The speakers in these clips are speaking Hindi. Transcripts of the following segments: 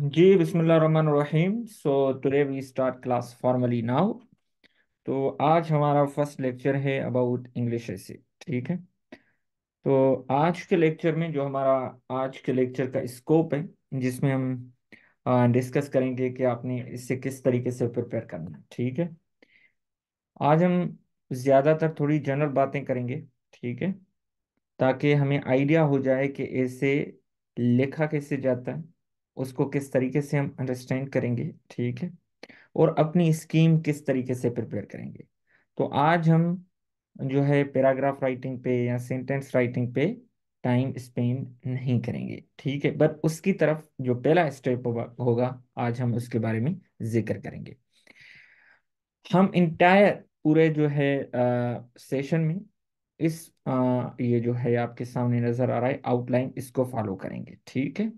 जी बिस्मिल्लाहिर्रहमानिर्रहीम so today we start class formally now तो आज हमारा फर्स्ट लेक्चर है अबाउट इंग्लिश ऐसे ठीक है तो आज के लेक्चर में जो हमारा आज के लेक्चर का स्कोप है जिसमें हम डिस्कस करेंगे कि आपने इससे किस तरीके से प्रिपेयर करना है ठीक है आज हम ज़्यादातर थोड़ी जनरल बातें करेंगे ठीक है ताकि हमें आइडिया हो जाए कि ऐसे लिखा कैसे जाता है उसको किस तरीके से हम अंडरस्टैंड करेंगे ठीक है और अपनी स्कीम किस तरीके से प्रिपेयर करेंगे तो आज हम जो है पैराग्राफ राइटिंग पे या सेंटेंस राइटिंग पे टाइम स्पेंड नहीं करेंगे ठीक है बट उसकी तरफ जो पहला स्टेप होगा आज हम उसके बारे में जिक्र करेंगे हम इंटायर पूरे जो है आ, सेशन में इस आ, ये जो है आपके सामने नजर आ रहा है आउटलाइन इसको फॉलो करेंगे ठीक है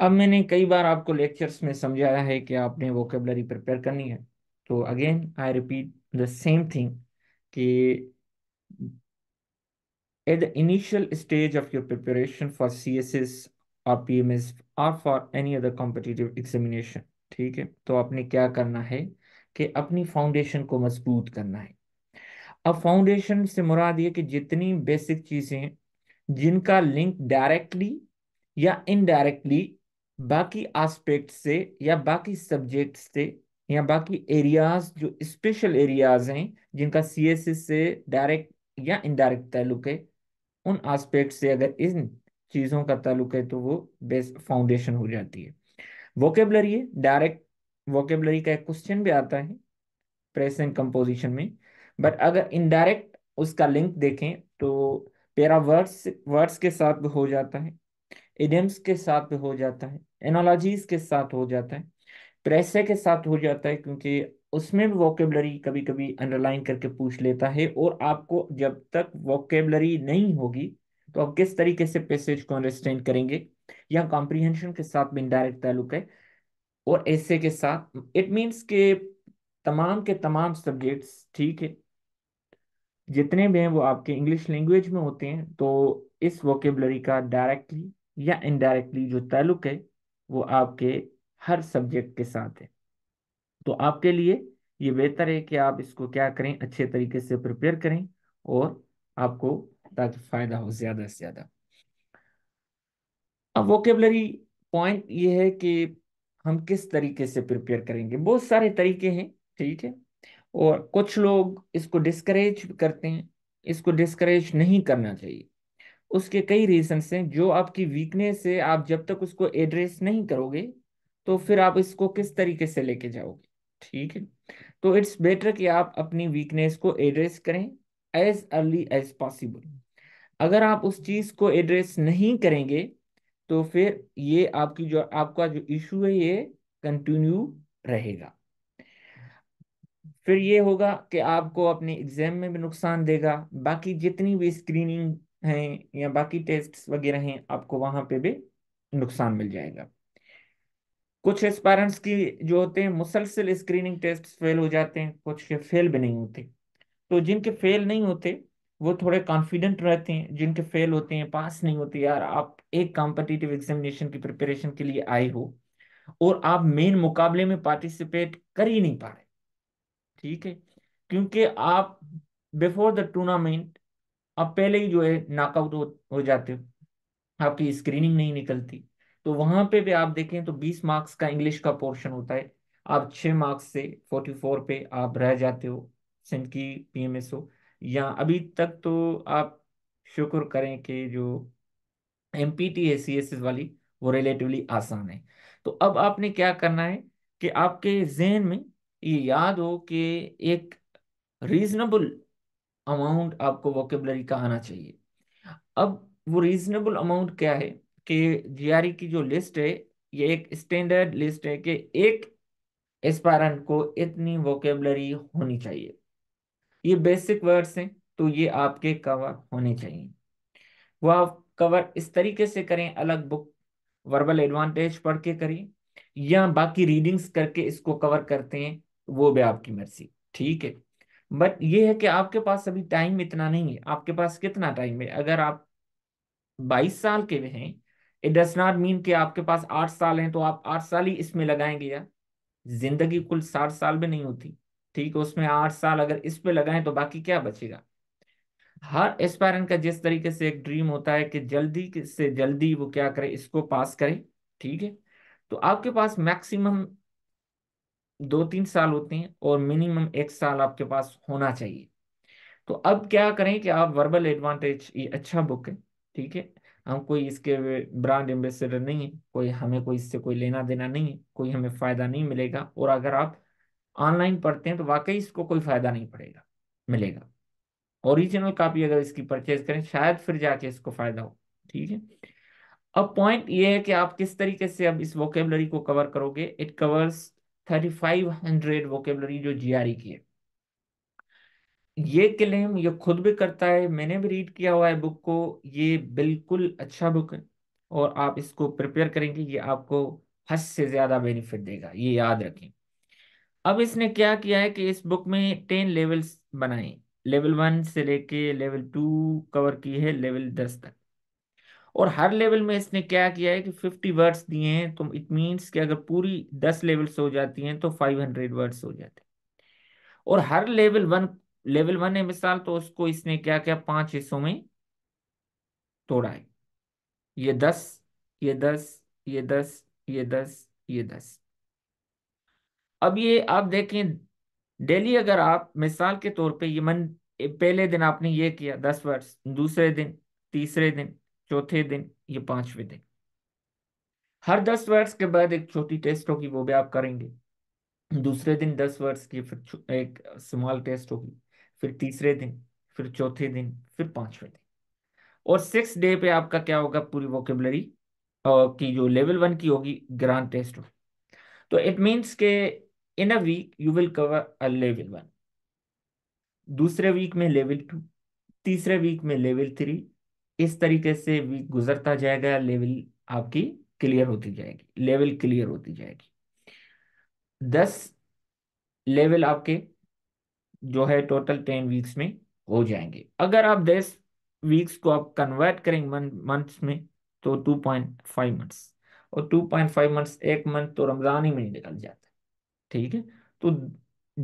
अब मैंने कई बार आपको लेक्चर्स में समझाया है कि आपने वोकेबलरी प्रिपेयर करनी है तो again I repeat the same thing कि of your preparation for C S S और पी एम एस और for any other competitive examination ठीक है तो आपने क्या करना है कि अपनी फाउंडेशन को मजबूत करना है अब फाउंडेशन से मुराद ये कि जितनी बेसिक चीजें जिनका लिंक डायरेक्टली या इनडायरेक्टली बाकी आस्पेक्ट से या बाकी सब्जेक्ट से या बाकी एरियाज जो स्पेशल एरियाज हैं जिनका एस से डायरेक्ट या इनडायरेक्ट ताल्लुक है उन आस्पेक्ट से अगर इन चीज़ों का ताल्लुक है तो वो बेस फाउंडेशन हो जाती है वोकेबलरी है डायरेक्ट वोकेबलरी का एक क्वेश्चन भी आता है प्रेजेंट कंपोजिशन में बट अगर इनडायरेक्ट उसका लिंक देखें तो पैरा वर्ड्स वर्ड्स के साथ भी हो जाता है इडियम्स के साथ भी हो जाता है एनोलॉजीज के साथ हो जाता है प्रेसे के साथ हो जाता है क्योंकि उसमें भी वोकेबलरी कभी कभी अंडरलाइन करके पूछ लेता है और आपको जब तक वोकेबलरी नहीं होगी तो आप किस तरीके से पैसेज को अंडरस्टैंड करेंगे या कॉम्प्रीहेंशन के साथ भी इनडायरेक्ट ताल्लुक है और ऐसे के साथ इट मीन्स के तमाम के तमाम सब्जेक्ट्स ठीक है जितने भी हैं वो आपके इंग्लिश लैंग्वेज में होते हैं तो इस वोकेबलरी का डायरेक्टली या इनडायरेक्टली जो ताल्लुक है वो आपके हर सब्जेक्ट के साथ है तो आपके लिए ये बेहतर है कि आप इसको क्या करें अच्छे तरीके से प्रिपेयर करें और आपको ताकि फायदा हो ज्यादा से ज्यादा अब वोकेबलरी पॉइंट ये है कि हम किस तरीके से प्रिपेयर करेंगे बहुत सारे तरीके हैं ठीक है और कुछ लोग इसको डिस्करेज करते हैं इसको डिस्करेज नहीं करना चाहिए उसके कई रीजंस हैं जो आपकी वीकनेस है आप जब तक उसको एड्रेस नहीं करोगे तो फिर आप इसको किस तरीके से लेके जाओगे ठीक है तो इट्स बेटर कि आप अपनी वीकनेस को एड्रेस करें एज अर्ली एज पॉसिबल अगर आप उस चीज को एड्रेस नहीं करेंगे तो फिर ये आपकी जो आपका जो इशू है ये कंटिन्यू रहेगा फिर ये होगा कि आपको अपने एग्जाम में भी नुकसान देगा बाकी जितनी भी स्क्रीनिंग हैं या बाकी टेस्ट वगैरह हैं आपको वहां पे भी नुकसान मिल जाएगा कुछ एस्पायरेंट्स की जो होते हैं मुसलसिल स्क्रीनिंग टेस्ट फेल हो जाते हैं कुछ के फेल भी नहीं होते तो जिनके फेल नहीं होते वो थोड़े कॉन्फिडेंट रहते हैं जिनके फेल होते हैं पास नहीं होते यार आप एक कॉम्पिटिटिव एग्जामिनेशन की प्रिपरेशन के लिए आए हो और आप मेन मुकाबले में पार्टिसिपेट कर ही नहीं पा रहे ठीक है क्योंकि आप बिफोर द टूर्नामेंट आप पहले ही जो है नाकआउट हो, हो जाते हो आपकी स्क्रीनिंग नहीं निकलती तो वहां पे भी आप देखें तो 20 मार्क्स का इंग्लिश का पोर्शन होता है आप 6 मार्क्स से 44 पे आप रह जाते हो सिंध की पीएमएसओ या अभी तक तो आप शुक्र करें कि जो एम पी टी है सी एस वाली वो रिलेटिवली आसान है तो अब आपने क्या करना है कि आपके जहन में ये याद हो कि एक रीजनेबल अमाउंट आपको वोकेबलरी का आना चाहिए अब वो रीजनेबल अमाउंट क्या है कि जीआरई e की जो लिस्ट है ये एक स्टैंडर्ड लिस्ट है कि एक एस्पायरेंट को इतनी वोकेबलरी होनी चाहिए ये बेसिक वर्ड्स हैं तो ये आपके कवर होने चाहिए वो आप कवर इस तरीके से करें अलग बुक वर्बल एडवांटेज पढ़ के करें या बाकी रीडिंग्स करके इसको कवर करते हैं वो भी आपकी मर्जी ठीक है बट ये है कि आपके पास अभी टाइम इतना नहीं है आपके पास कितना टाइम है अगर आप 22 साल के हैं इट डस नॉट मीन कि आपके पास आठ साल हैं तो आप आठ साल ही इसमें लगाएंगे यार जिंदगी कुल साठ साल में नहीं होती ठीक है उसमें आठ साल अगर इस पे लगाएं तो बाकी क्या बचेगा हर एस्पायरेंट का जिस तरीके से एक ड्रीम होता है कि जल्दी से जल्दी वो क्या करे इसको पास करे ठीक है तो आपके पास मैक्सिमम दो तीन साल होते हैं और मिनिमम एक साल आपके पास होना चाहिए तो अब क्या करें कि आप वर्बल एडवांटेज ये अच्छा बुक है ठीक है हम कोई इसके ब्रांड एम्बेसडर नहीं है कोई हमें कोई इससे कोई लेना देना नहीं है कोई हमें फायदा नहीं मिलेगा और अगर आप ऑनलाइन पढ़ते हैं तो वाकई इसको कोई फायदा नहीं पड़ेगा मिलेगा ओरिजिनल कापी अगर इसकी परचेज करें शायद फिर जाके इसको फायदा हो ठीक है अब पॉइंट ये है कि आप किस तरीके से अब इस वोकेबलरी को कवर करोगे it covers thirty five hundred vocabulary जो जीआरई e की है ये क्लेम ये खुद भी करता है मैंने भी रीड किया हुआ है बुक को ये बिल्कुल अच्छा बुक है और आप इसको प्रिपेयर करेंगे ये आपको हद से ज्यादा बेनिफिट देगा ये याद रखें अब इसने क्या किया है कि इस बुक में टेन लेवल्स बनाए लेवल वन से लेके लेवल टू कवर की है लेवल दस तक और हर लेवल में इसने क्या किया है कि फिफ्टी वर्ड्स दिए हैं तो इट मीन्स कि अगर पूरी दस लेवल्स हो जाती हैं तो फाइव हंड्रेड वर्ड्स हो जाते हैं और हर लेवल वन लेवल वन है मिसाल तो उसको इसने क्या किया पांच हिस्सों में तोड़ा है ये दस ये दस ये दस ये दस ये दस अब ये आप देखें डेली अगर आप मिसाल के तौर पे ये मन पहले दिन आपने ये किया दस वर्ड्स दूसरे दिन तीसरे दिन चौथे दिन ये पांचवें दिन हर दस वर्ष के बाद एक छोटी टेस्ट होगी वो भी आप करेंगे दूसरे दिन दस वर्ष की फिर एक स्मॉल टेस्ट होगी फिर तीसरे दिन फिर चौथे दिन फिर पांचवें दिन और सिक्स डे पे आपका क्या होगा पूरी वोकेबलरी की जो लेवल वन की होगी ग्रांड टेस्ट होगी तो इट मीन्स के in a week you will cover a level one दूसरे वीक में लेवल टू तीसरे वीक में लेवल थ्री इस तरीके से गुजरता जाएगा लेवल आपकी क्लियर होती जाएगी लेवल क्लियर होती जाएगी दस लेवल आपके जो है टोटल टेन वीक्स में हो जाएंगे अगर आप दस वीक्स को आप कन्वर्ट करेंगे मंथ्स में तो टू पॉइंट फाइव मंथ्स और टू पॉइंट फाइव मंथ्स एक मंथ तो रमजान ही में निकल जाता है ठीक है तो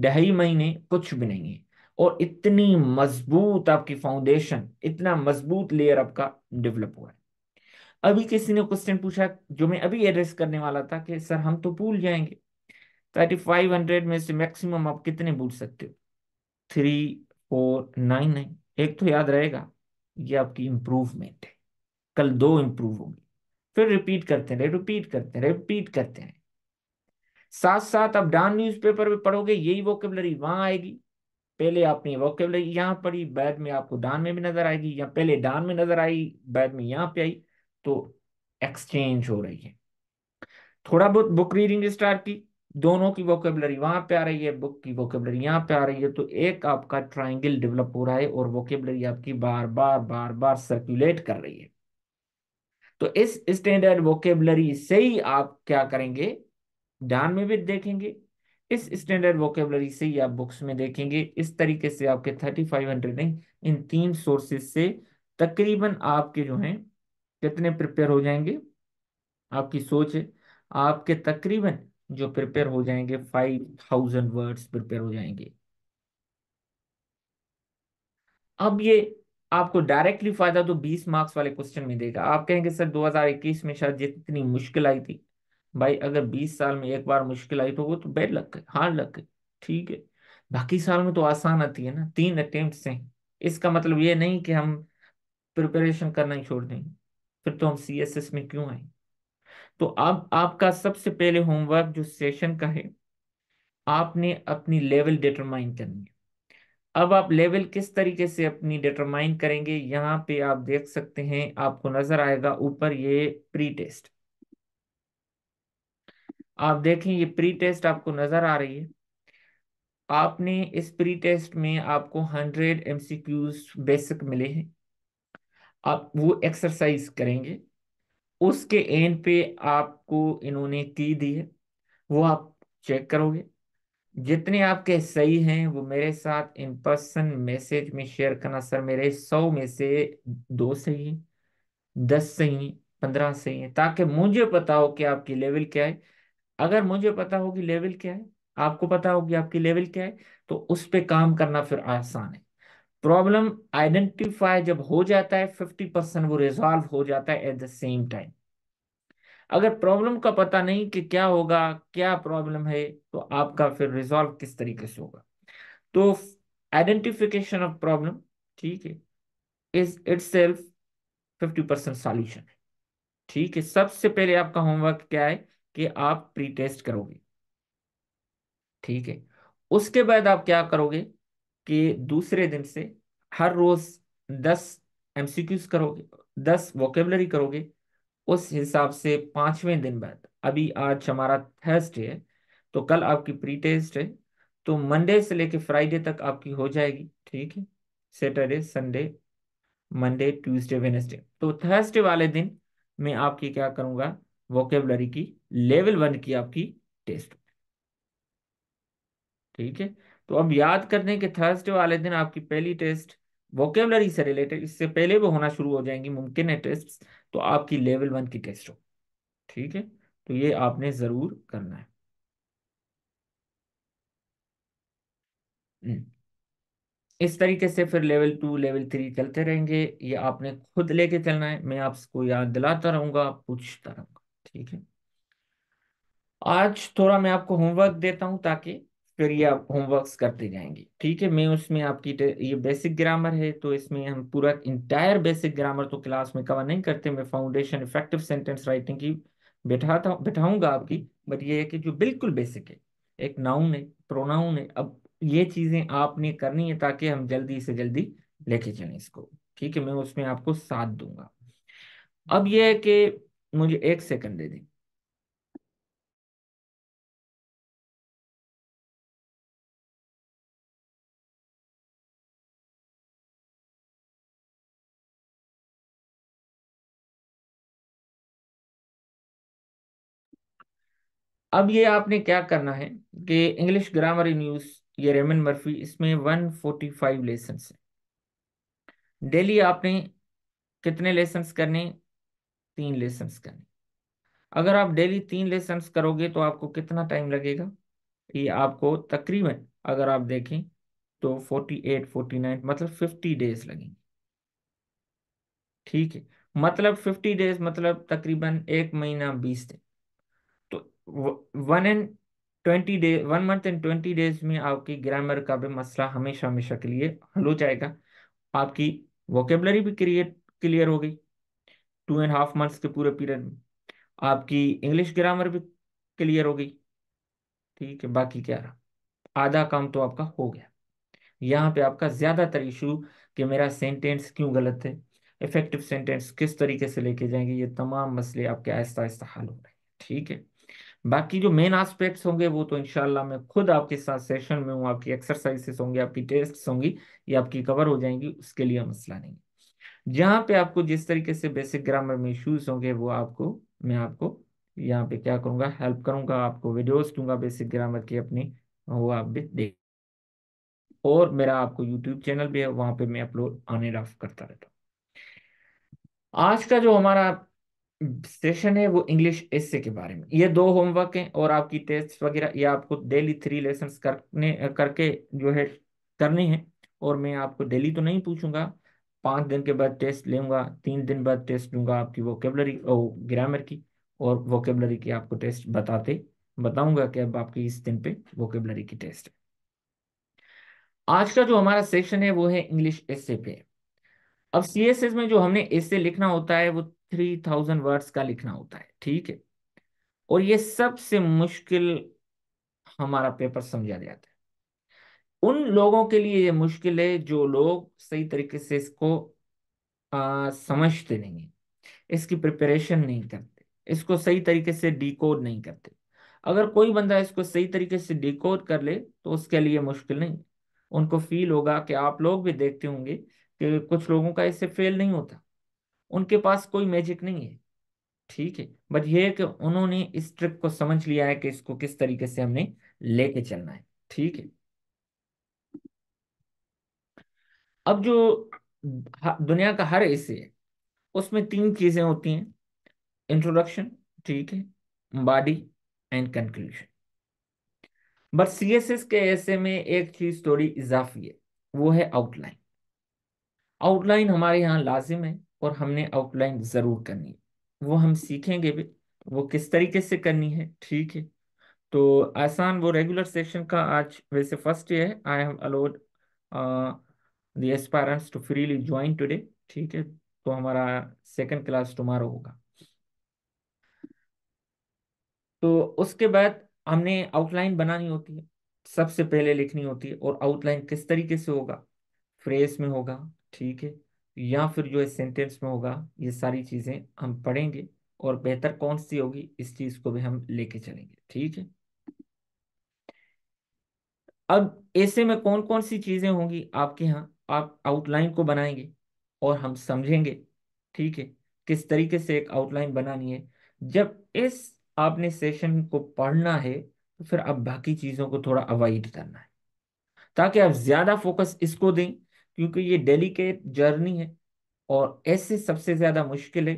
ढाई महीने कुछ भी नहीं है और इतनी मजबूत आपकी फाउंडेशन इतना मजबूत लेयर आपका डेवलप हुआ है अभी किसी ने क्वेश्चन पूछा जो मैं अभी एड्रेस करने वाला था कि सर हम तो भूल जाएंगे थर्टी फाइव हंड्रेड में से मैक्सिमम आप कितने भूल सकते हो थ्री फोर नाइन नाइन एक तो याद रहेगा ये आपकी इंप्रूवमेंट है कल दो इंप्रूव होगी फिर रिपीट करते रहे रिपीट करते रहे रिपीट करते रहे साथ साथ आप डान न्यूज़पेपर में पढ़ोगे यही वोकेबलरी वहां आएगी पहले आपने वोकेबलरी यहाँ पढ़ी बाद में आपको डान में भी नजर आएगी या पहले डान में नजर आई बाद में यहाँ पे आई तो एक्सचेंज हो रही है थोड़ा बहुत बुक रीडिंग स्टार्ट की दोनों की वोकेबलरी वहां पे आ रही है बुक की वोकेबलरी यहाँ पे आ रही है तो एक आपका ट्राइंगल डेवलप हो रहा है और वोकेबलरी आपकी बार बार बार बार सर्कुलेट कर रही है तो इस स्टैंडर्ड वोकेबलरी से ही आप क्या करेंगे डान में भी देखेंगे इस स्टैंडर्ड वोकेबलरी से ही आप बुक्स में देखेंगे इस तरीके से आपके थर्टी फाइव हंड्रेड नहीं इन तीन सोर्सेस से तकरीबन आपके जो हैं कितने प्रिपेयर हो जाएंगे आपकी सोच है आपके तकरीबन जो प्रिपेयर हो जाएंगे फाइव थाउजेंड वर्ड्स प्रिपेयर हो जाएंगे अब ये आपको डायरेक्टली फायदा तो बीस मार्क्स वाले क्वेश्चन में देगा आप कहेंगे सर दो में शायद जितनी मुश्किल आई थी भाई अगर बीस साल में एक बार मुश्किल आई तो वो तो बैड लग गई हार लग गई ठीक है बाकी साल में तो आसान आती है ना तीन अटेम्प्ट से इसका मतलब ये नहीं कि हम प्रिपरेशन करना ही छोड़ देंगे फिर तो हम सी एस एस में क्यों आए तो अब आपका सबसे पहले होमवर्क जो सेशन का है आपने अपनी लेवल डिटरमाइन करनी है अब आप लेवल किस तरीके से अपनी डिटरमाइन करेंगे यहाँ पे आप देख सकते हैं आपको नजर आएगा ऊपर ये प्री टेस्ट आप देखें ये प्री टेस्ट आपको नज़र आ रही है आपने इस प्री टेस्ट में आपको hundred M C Qs basic मिले हैं आप वो एक्सरसाइज करेंगे उसके एंड पे आपको इन्होंने की दी है वो आप चेक करोगे जितने आपके सही हैं वो मेरे साथ इन पर्सन मैसेज में शेयर करना सर मेरे सौ में से दो सही हैं दस सही हैं पंद्रह सही हैं ताकि मुझे पता हो कि आपकी लेवल क्या है अगर मुझे पता होगी लेवल क्या है आपको पता होगी आपकी लेवल क्या है तो उस पर काम करना फिर आसान है प्रॉब्लम आइडेंटिफाई जब हो जाता है फिफ्टी परसेंट वो रिजॉल्व हो जाता है एट द सेम टाइम अगर प्रॉब्लम का पता नहीं कि क्या होगा क्या प्रॉब्लम है तो आपका फिर रिजॉल्व किस तरीके से होगा तो आइडेंटिफिकेशन ऑफ प्रॉब्लम ठीक है is itself fifty percent solution ठीक है सबसे पहले आपका होमवर्क क्या है कि आप प्री टेस्ट करोगे ठीक है उसके बाद आप क्या करोगे कि दूसरे दिन से हर रोज दस एमसीक्यूज करोगे दस वोकेबलरी करोगे उस हिसाब से पांचवें दिन बाद अभी आज हमारा थर्सडे है तो कल आपकी प्री टेस्ट है तो मंडे से लेके फ्राइडे तक आपकी हो जाएगी ठीक है Saturday Sunday Monday Tuesday Wednesday तो थर्सडे वाले दिन मैं आपकी क्या करूंगा वोकेबलरी की लेवल वन की आपकी टेस्ट ठीक है तो अब याद कर दें कि थर्सडे वाले दिन आपकी पहली टेस्ट वोकेबलरी से रिलेटेड इससे पहले भी होना शुरू हो जाएंगी मुमकिन है टेस्ट तो आपकी लेवल वन की टेस्ट हो ठीक है तो ये आपने जरूर करना है हम्म। इस तरीके से फिर लेवल टू लेवल थ्री चलते रहेंगे ये आपने खुद लेके चलना है मैं आपको याद दिलाता रहूंगा पूछता रहूंगा ठीक है आज थोड़ा मैं आपको होमवर्क देता हूं ताकि फिर ये आप होमवर्क करते जाएंगे ठीक है मैं उसमें आपकी ये बेसिक ग्रामर है तो इसमें हम पूरा इंटायर बेसिक ग्रामर तो क्लास में कवर नहीं करते मैं फाउंडेशन इफेक्टिव सेंटेंस राइटिंग की बैठाता बैठाऊंगा आपकी बट ये है कि जो बिल्कुल बेसिक है एक नाउन है प्रोनाउन है अब ये चीजें आपने करनी है ताकि हम जल्दी से जल्दी लेके चले इसको ठीक है मैं उसमें आपको साथ दूंगा अब यह है कि मुझे एक सेकंड दे दें अब ये आपने क्या करना है कि इंग्लिश ग्रामर इन यूज ये रेमन मर्फी इसमें 145 लेसन है डेली आपने कितने लेसन करने तीन लेसन करने अगर आप डेली तीन लेसन करोगे तो आपको कितना टाइम लगेगा ये आपको तकरीबन अगर आप देखें तो 48, 49 मतलब 50 डेज लगेंगे ठीक है मतलब 50 डेज मतलब तकरीबन एक महीना 20 दिन one and twenty day one month and twenty days में आपकी ग्रामर का भी मसला हमेशा हमेशा के लिए हल हो जाएगा आपकी वोकेबलरी भी क्रिएट क्लियर हो गई टू एंड हाफ मंथ्स के पूरे पीरियड में आपकी इंग्लिश ग्रामर भी क्लियर हो गई ठीक है बाकी क्या रहा आधा काम तो आपका हो गया यहाँ पे आपका ज्यादातर इशू कि मेरा सेंटेंस क्यों गलत है इफेक्टिव सेंटेंस किस तरीके से लेके जाएंगे ये तमाम मसले आपके आहिस्ता आहिस्ता हल हो रहे हैं ठीक है बाकी जो मेन आस्पेक्ट्स होंगे वो तो इनशाला मैं खुद आपके साथ सेशन में हूँ आपकी एक्सरसाइजेस होंगी आपकी टेस्ट होंगी ये आपकी कवर हो जाएंगी उसके लिए मसला नहीं जहाँ पे आपको जिस तरीके से बेसिक ग्रामर में इश्यूज होंगे वो आपको मैं आपको यहाँ पे क्या करूँगा हेल्प करूँगा आपको वीडियोस दूंगा बेसिक ग्रामर की अपनी वो आप भी देख और मेरा आपको यूट्यूब चैनल भी है वहां पे मैं अपलोड ऑन एंड ऑफ करता रहता हूँ आज का जो हमारा सेशन है वो इंग्लिश एसे के बारे में ये दो होमवर्क हैं और आपकी टेस्ट वगैरह ये आपको डेली थ्री लेसन करने करके जो है करने हैं और मैं आपको डेली तो नहीं पूछूंगा पाँच दिन के बाद टेस्ट लूंगा तीन दिन बाद टेस्ट लूंगा आपकी वोकेबलरी और ग्रामर की और वोकेबलरी की आपको टेस्ट बताते बताऊंगा कि अब आपकी इस दिन पे वोकेबलरी की टेस्ट है आज का जो हमारा सेशन है वो है इंग्लिश एसे पे अब सी में जो हमने एसे लिखना होता है वो थ्री थाउजेंड वर्ड्स का लिखना होता है ठीक है और ये सबसे मुश्किल हमारा पेपर समझा जाता है उन लोगों के लिए ये मुश्किल है जो लोग सही तरीके से इसको आ, समझते नहीं है इसकी प्रिपरेशन नहीं करते इसको सही तरीके से डिकोड नहीं करते अगर कोई बंदा इसको सही तरीके से डिकोड कर ले तो उसके लिए मुश्किल नहीं उनको फील होगा कि आप लोग भी देखते होंगे कि कुछ लोगों का इससे फेल नहीं होता उनके पास कोई मैजिक नहीं है ठीक है बट ये है कि उन्होंने इस ट्रिक को समझ लिया है कि इसको किस तरीके से हमने लेके चलना है ठीक है अब जो दुनिया का हर हिस्से है उसमें तीन चीजें होती हैं इंट्रोडक्शन ठीक है body and conclusion but CSS के ऐसे में एक चीज थोड़ी इजाफी है वो है आउटलाइन आउटलाइन हमारे यहाँ लाजिम है और हमने आउटलाइन जरूर करनी है वो हम सीखेंगे भी वो किस तरीके से करनी है ठीक है तो आसान वो रेगुलर सेशन का आज वैसे फर्स्ट ईयर है I have allowed the aspirants to freely join today ठीक है तो हमारा सेकंड क्लास टुमारो होगा तो उसके बाद हमने आउटलाइन बनानी होती है सबसे पहले लिखनी होती है और आउटलाइन किस तरीके से होगा फ्रेज में होगा ठीक है या फिर जो इस सेंटेंस में होगा ये सारी चीज़ें हम पढ़ेंगे और बेहतर कौन सी होगी इस चीज़ को भी हम लेके चलेंगे ठीक है अब ऐसे में कौन कौन सी चीज़ें होंगी आपके यहाँ आप आउटलाइन को बनाएंगे और हम समझेंगे ठीक है किस तरीके से एक आउटलाइन बनानी है जब इस आपने सेशन को पढ़ना है तो फिर अब बाकी चीज़ों को थोड़ा अवॉइड करना है ताकि आप ज़्यादा फोकस इसको दें क्योंकि ये डेलीकेट जर्नी है और ऐसे सबसे ज्यादा मुश्किल है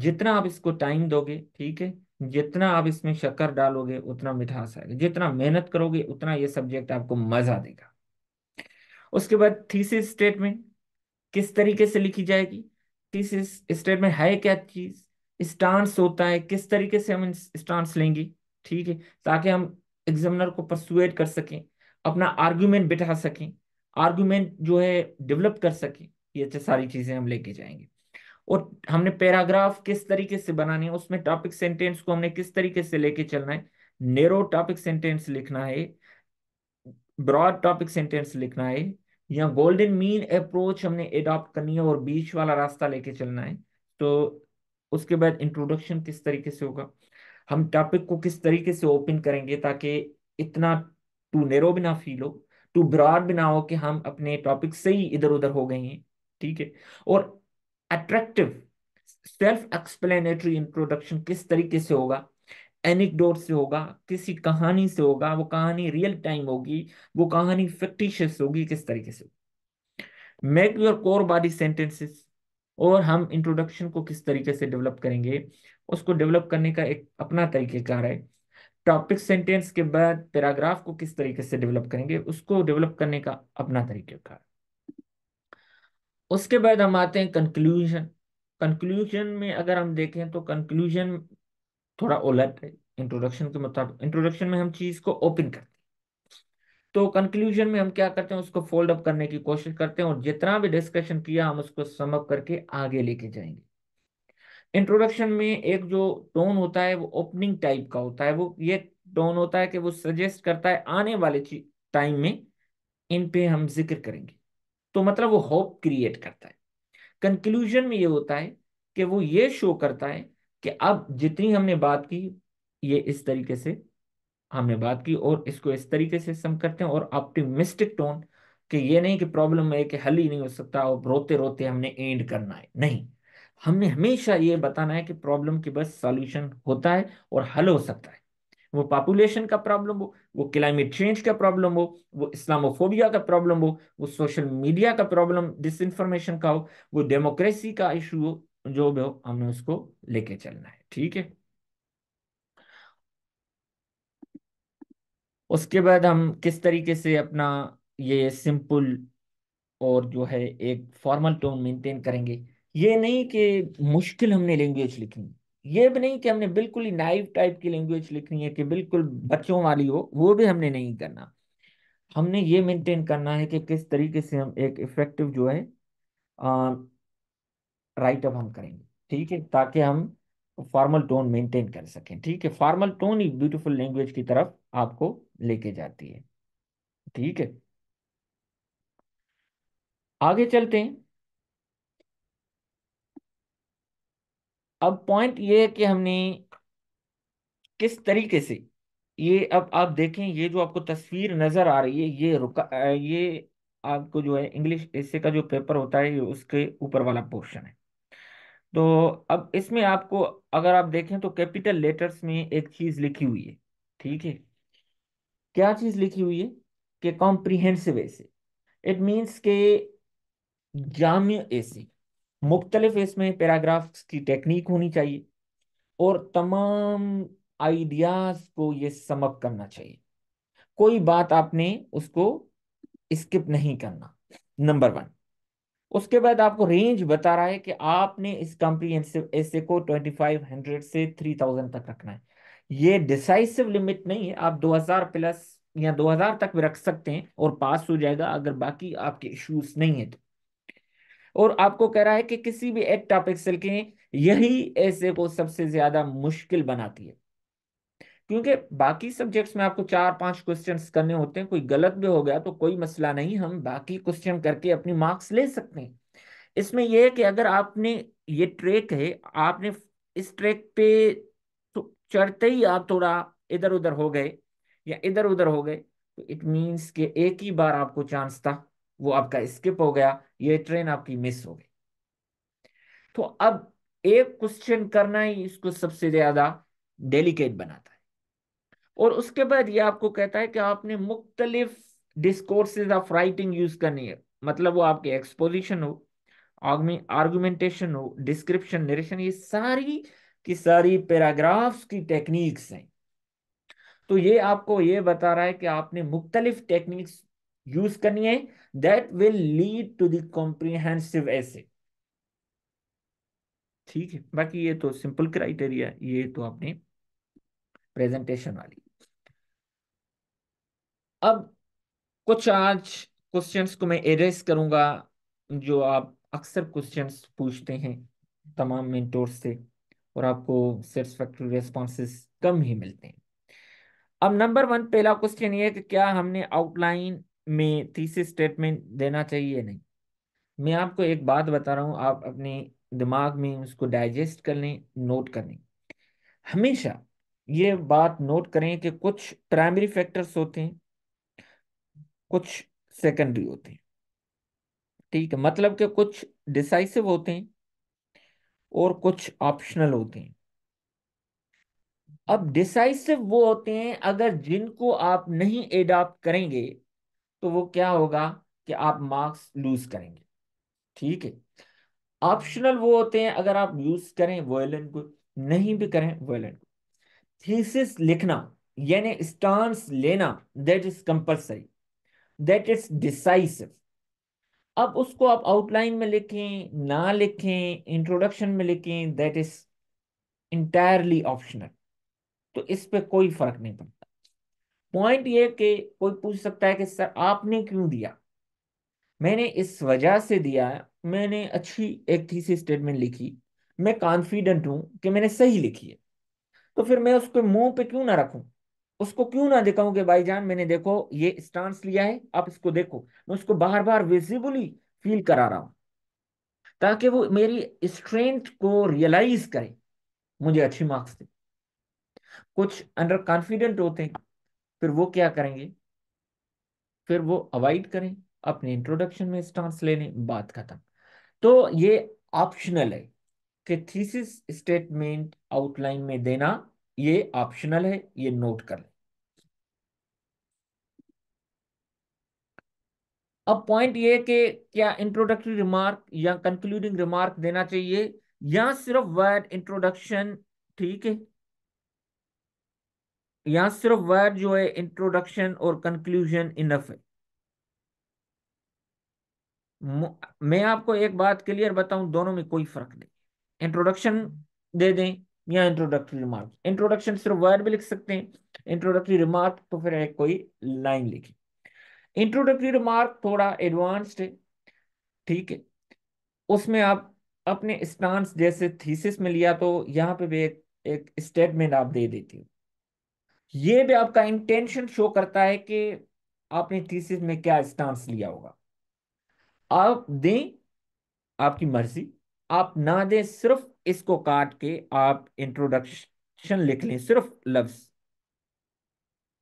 जितना आप इसको टाइम दोगे ठीक है जितना आप इसमें शक्कर डालोगे उतना मिठास आएगा जितना मेहनत करोगे उतना ये सब्जेक्ट आपको मजा देगा उसके बाद थीसिस स्टेटमेंट किस तरीके से लिखी जाएगी थीसिस स्टेटमेंट है क्या चीज स्टांस होता है किस तरीके से हम स्टांस लेंगे ठीक है ताकि हम एग्जामिनर को परसुएट कर सकें अपना आर्ग्यूमेंट बिठा सकें आर्गूमेंट जो है डेवलप कर सके ये अच्छा सारी चीजें हम लेके जाएंगे और हमने पैराग्राफ किस तरीके से बनाने है उसमें टॉपिक सेंटेंस को हमने किस तरीके से लेके चलना है नेरो टॉपिक सेंटेंस लिखना है ब्रॉड टॉपिक सेंटेंस लिखना है या गोल्डन मीन अप्रोच हमने एडॉप्ट करनी है और बीच वाला रास्ता लेके चलना है तो उसके बाद इंट्रोडक्शन किस तरीके से होगा हम टॉपिक को किस तरीके से ओपन करेंगे ताकि इतना टू नेरो भी ना फील हो टू ब्रॉड भी ना हो कि हम अपने टॉपिक से ही इधर उधर हो गए हैं ठीक है और अट्रैक्टिव सेल्फ एक्सप्लेनेटरी इंट्रोडक्शन किस तरीके से होगा एनिकडोट से होगा किसी कहानी से होगा वो कहानी रियल टाइम होगी वो कहानी फिक्टिशियस होगी किस तरीके से make your core body sentences और हम इंट्रोडक्शन को किस तरीके से डेवलप करेंगे उसको डेवलप करने का एक अपना तरीकेकार है टॉपिक सेंटेंस के बाद पैराग्राफ को किस तरीके से डेवलप करेंगे उसको डेवलप करने का अपना तरीकेकार उसके बाद हम आते हैं कंक्लूजन कंक्लूजन में अगर हम देखें तो कंक्लूजन थोड़ा ओलट है इंट्रोडक्शन के मुताबिक इंट्रोडक्शन में हम चीज को ओपन करते हैं तो कंक्लूजन में हम क्या करते हैं उसको फोल्ड अप करने की कोशिश करते हैं और जितना भी डिस्कशन किया हम उसको समअप करके आगे लेके जाएंगे इंट्रोडक्शन में एक जो टोन होता है वो ओपनिंग टाइप का होता है वो ये टोन होता है कि वो सजेस्ट करता है आने वाले टाइम में इन पे हम जिक्र करेंगे तो मतलब वो होप क्रिएट करता है कंक्लूजन में ये होता है कि वो ये शो करता है कि अब जितनी हमने बात की ये इस तरीके से हमने बात की और इसको इस तरीके से सम करते हैं और ऑप्टिमिस्टिक टोन कि ये नहीं कि प्रॉब्लम है कि हल ही नहीं हो सकता और रोते रोते हमने एंड करना है नहीं हमें हमेशा ये बताना है कि प्रॉब्लम के बस सॉल्यूशन होता है और हल हो सकता है वो पॉपुलेशन का प्रॉब्लम हो वो क्लाइमेट चेंज का प्रॉब्लम हो वो इस्लामोफोबिया का प्रॉब्लम हो वो सोशल मीडिया का प्रॉब्लम इन्फॉर्मेशन का हो वो डेमोक्रेसी का इशू हो जो भी हो हमने उसको लेके चलना है ठीक है उसके बाद हम किस तरीके से अपना ये सिंपल और जो है एक फॉर्मल टोन मेंटेन करेंगे ये नहीं कि मुश्किल हमने लैंग्वेज लिखनी ये भी नहीं कि हमने बिल्कुल ही नाइव टाइप की लैंग्वेज लिखनी है कि बिल्कुल बच्चों वाली हो वो भी हमने नहीं करना हमने ये मेंटेन करना है कि किस तरीके से हम एक इफेक्टिव जो है राइट अप हम करेंगे ठीक है ताकि हम फॉर्मल टोन मेंटेन कर सकें ठीक है फॉर्मल टोन ही ब्यूटीफुल लैंग्वेज की तरफ आपको लेके जाती है ठीक है आगे चलते हैं अब पॉइंट ये है कि हमने किस तरीके से ये अब आप देखें ये जो आपको तस्वीर नजर आ रही है ये रुका ये आपको जो है इंग्लिश एसे का जो पेपर होता है ये उसके ऊपर वाला पोर्शन है तो अब इसमें आपको अगर आप देखें तो कैपिटल लेटर्स में एक चीज लिखी हुई है ठीक है क्या चीज लिखी हुई है कि कॉम्प्रीहेंसिव ऐसे इट मीन्स के जाम्य ऐसी मुख्तलिफ इसमें पैराग्राफ्स की टेक्निक होनी चाहिए और तमाम आइडियाज को ये समप करना चाहिए कोई बात आपने उसको स्किप नहीं करना नंबर वन उसके बाद आपको रेंज बता रहा है कि आपने इस कॉम्प्रीहेंसिव ऐसे को 2500 से 3000 तक रखना है ये डिसाइसिव लिमिट नहीं है आप 2000 प्लस या 2000 तक भी रख सकते हैं और पास हो जाएगा अगर बाकी आपके इश्यूज नहीं है तो और आपको कह रहा है कि किसी भी एक टॉपिक से लिखें यही ऐसे को सबसे ज्यादा मुश्किल बनाती है क्योंकि बाकी सब्जेक्ट्स में आपको चार पांच क्वेश्चंस करने होते हैं कोई गलत भी हो गया तो कोई मसला नहीं हम बाकी क्वेश्चन करके अपनी मार्क्स ले सकते हैं इसमें यह है कि अगर आपने ये ट्रैक है आपने इस ट्रैक पे तो चढ़ते ही आप थोड़ा इधर उधर हो गए या इधर उधर हो गए तो इट मीन्स कि एक ही बार आपको चांस था वो आपका स्किप हो गया ये ट्रेन आपकी मिस हो गई तो अब एक क्वेश्चन करना ही इसको सबसे ज्यादा डेलिकेट बनाता है और उसके बाद ये आपको कहता है कि आपने मुख्तलिफ डिस्कोर्सेज ऑफ राइटिंग यूज करनी है मतलब वो आपके एक्सपोजिशन हो आर्गुमेंटेशन हो डिस्क्रिप्शन नरेशन ये सारी की सारी पैराग्राफ्स की टेक्निक्स हैं तो ये आपको ये बता रहा है कि आपने मुख्तलिफ टेक्निक्स यूज करनी है दैट विल लीड टू दिहेंसिव ऐसे ठीक है बाकी ये तो सिंपल क्राइटेरिया ये तो आपने प्रेजेंटेशन वाली अब कुछ आज क्वेश्चंस को मैं एड्रेस करूंगा जो आप अक्सर क्वेश्चंस पूछते हैं तमाम मेंटोर से और आपको सेटिस्फैक्ट्री रेस्पॉन्सेज कम ही मिलते हैं अब नंबर वन पहला क्वेश्चन ये है कि क्या हमने आउटलाइन में थीसिस स्टेटमेंट देना चाहिए नहीं मैं आपको एक बात बता रहा हूँ आप अपने दिमाग में उसको डाइजेस्ट कर लें नोट कर लें हमेशा ये बात नोट करें कि कुछ प्राइमरी फैक्टर्स होते हैं कुछ सेकेंडरी होते हैं ठीक है मतलब कि कुछ डिसाइसिव होते हैं और कुछ ऑप्शनल होते हैं अब डिसाइसिव वो होते हैं अगर जिनको आप नहीं एडॉप्ट करेंगे तो वो क्या होगा कि आप मार्क्स लूज करेंगे ठीक है ऑप्शनल वो होते हैं अगर आप यूज करें वोलन को नहीं भी करें वोलन को थीसिस लिखना यानी स्टांस लेना that is compulsory that is decisive अब उसको आप आउटलाइन में लिखें ना लिखें इंट्रोडक्शन में लिखें दैट इज इंटायरली ऑप्शनल तो इस पे कोई फर्क नहीं पड़ता पॉइंट ये कि कोई पूछ सकता है कि सर आपने क्यों दिया मैंने इस वजह से दिया है मैंने अच्छी एक थीसी स्टेटमेंट लिखी मैं कॉन्फिडेंट हूं कि मैंने सही लिखी है तो फिर मैं उसके मुंह पे क्यों ना रखूं उसको क्यों ना दिखाऊं कि जान मैंने देखो ये स्टांस लिया है आप इसको देखो मैं उसको बार बार विजिबली फील करा रहा हूं ताकि वो मेरी स्ट्रेंथ को रियलाइज करे मुझे अच्छे मार्क्स दे कुछ अंडर कॉन्फिडेंट होते हैं फिर वो क्या करेंगे फिर वो अवॉइड करें अपने इंट्रोडक्शन में स्टांस ले लें बात खत्म तो ये ऑप्शनल है कि थीसिस स्टेटमेंट आउटलाइन में देना ये ऑप्शनल है ये नोट कर लें अब पॉइंट ये कि क्या इंट्रोडक्टरी रिमार्क या कंक्लूडिंग रिमार्क देना चाहिए या सिर्फ वर्ड इंट्रोडक्शन ठीक है यहां सिर्फ वर्ड जो है इंट्रोडक्शन और कंक्लूजन इनफ है मैं आपको एक बात क्लियर बताऊं दोनों में कोई फर्क नहीं इंट्रोडक्शन दे दें या इंट्रोडक्टरी रिमार्क इंट्रोडक्शन सिर्फ वर्ड भी लिख सकते हैं इंट्रोडक्टरी रिमार्क तो फिर एक कोई लाइन लिखी इंट्रोडक्टरी रिमार्क थोड़ा एडवांस्ड है ठीक है उसमें आप अपने स्टांस जैसे थीसिस में लिया तो यहाँ पे भी एक, एक स्टेटमेंट आप दे देती हूँ ये भी आपका इंटेंशन शो करता है कि आपने थीसिस में क्या स्टांस लिया होगा आप दें आपकी मर्जी आप ना दें सिर्फ इसको काट के आप इंट्रोडक्शन लिख लें सिर्फ लफ्ज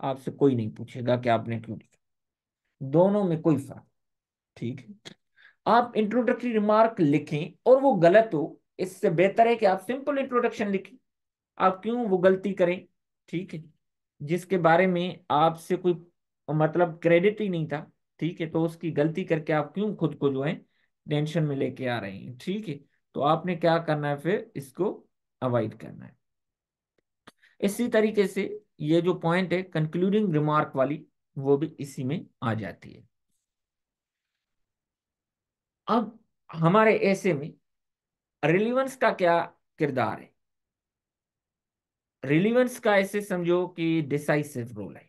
आपसे कोई नहीं पूछेगा कि आपने क्यों लिखा दोनों में कोई फर्क ठीक है आप इंट्रोडक्टरी रिमार्क लिखें और वो गलत हो इससे बेहतर है कि आप सिंपल इंट्रोडक्शन लिखें आप क्यों वो गलती करें ठीक है जिसके बारे में आपसे कोई मतलब क्रेडिट ही नहीं था ठीक है तो उसकी गलती करके आप क्यों खुद को जो है टेंशन में लेके आ रहे हैं ठीक है तो आपने क्या करना है फिर इसको अवॉइड करना है इसी तरीके से ये जो पॉइंट है कंक्लूडिंग रिमार्क वाली वो भी इसी में आ जाती है अब हमारे ऐसे में रिलीवेंस का क्या किरदार है रिलीवेंस का ऐसे समझो कि डिसाइसिव रोल है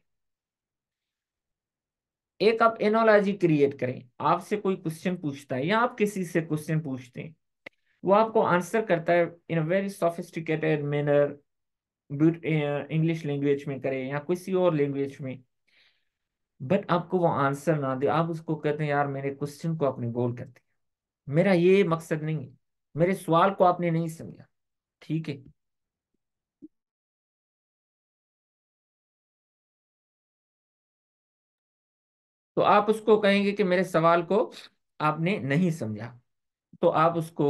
एक आप एनोलॉजी क्रिएट करें आपसे कोई क्वेश्चन पूछता है या आप किसी से क्वेश्चन पूछते हैं वो आपको आंसर करता है in a very sophisticated manner English language में करें या किसी और लैंग्वेज में बट आपको वो आंसर ना दे आप उसको कहते हैं यार मेरे क्वेश्चन को आपने गोल कर दिया मेरा ये मकसद नहीं है मेरे सवाल को आपने नहीं समझा ठीक है तो आप उसको कहेंगे कि मेरे सवाल को आपने नहीं समझा तो आप उसको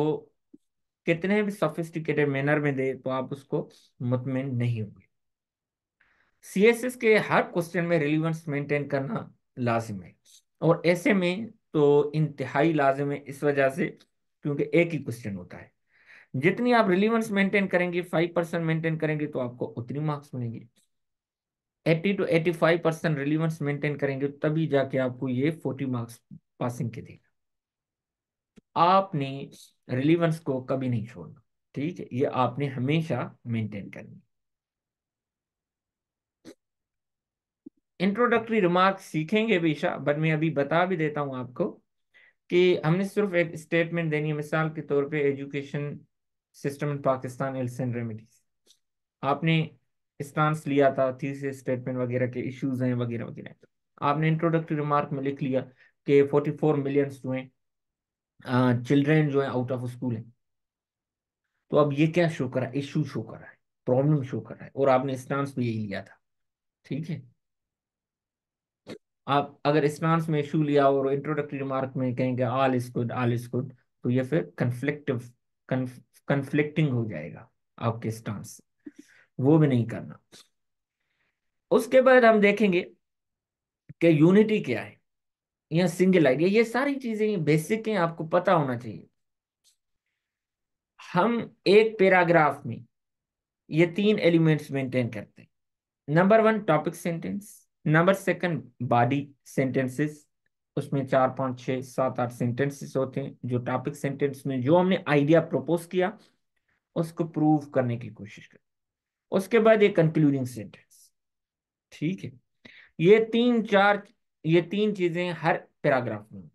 कितने भी सोफिस्टिकेटेड मैनर में दे तो आप उसको मुतमिन नहीं होंगे सीएसएस के हर क्वेश्चन में रिलीवेंस मेंटेन करना लाजिम है और ऐसे में तो इंतहाई लाजिम है इस वजह से क्योंकि एक ही क्वेश्चन होता है जितनी आप रिलीवेंस मेंटेन करेंगे फाइव परसेंट मेंटेन करेंगे तो आपको उतनी मार्क्स मिलेंगे eighty to eighty five percent relevance maintain करेंगे तभी जाके आपको ये फोर्टी मार्क्स पासिंग के देगा आपने रिलीवेंस को कभी नहीं छोड़ना ठीक है ये आपने हमेशा मेंटेन करनी इंट्रोडक्टरी रिमार्क सीखेंगे बेशा बट मैं अभी बता भी देता हूं आपको कि हमने सिर्फ एक स्टेटमेंट देनी है मिसाल के तौर पे education system in Pakistan ills and remedies आपने स्टांस लिया था थीसिस स्टेटमेंट वगैरह के इश्यूज हैं वगैरह वगैरह आपने इंट्रोडक्टरी रिमार्क में लिख लिया कि 44 मिलियन जो हैं चिल्ड्रेन जो है आउट ऑफ स्कूल है तो अब ये क्या शो कर रहा है इशू शो कर रहा है प्रॉब्लम शो कर रहा है और आपने स्टांस भी यही लिया था ठीक है आप अगर स्टांस में इशू लिया और इंट्रोडक्टरी रिमार्क में कहेंगे all is good all is good तो ये फिर कंफ्लिक्टिव कंफ्लिक्टिंग हो जाएगा आपके स्टांस से वो भी नहीं करना उसके बाद हम देखेंगे कि यूनिटी क्या है या सिंगल आइडिया ये सारी चीजें बेसिक हैं आपको पता होना चाहिए हम एक पैराग्राफ में ये तीन एलिमेंट्स मेंटेन करते हैं number one topic sentence number second body sentences उसमें चार पांच छह सात आठ सेंटेंसेस होते हैं जो टॉपिक सेंटेंस में जो हमने आइडिया प्रपोज किया उसको प्रूव करने की कोशिश करते उसके बाद ये कंक्लूडिंग सेंटेंस ठीक है ये तीन चार ये तीन चीजें हर पैराग्राफ में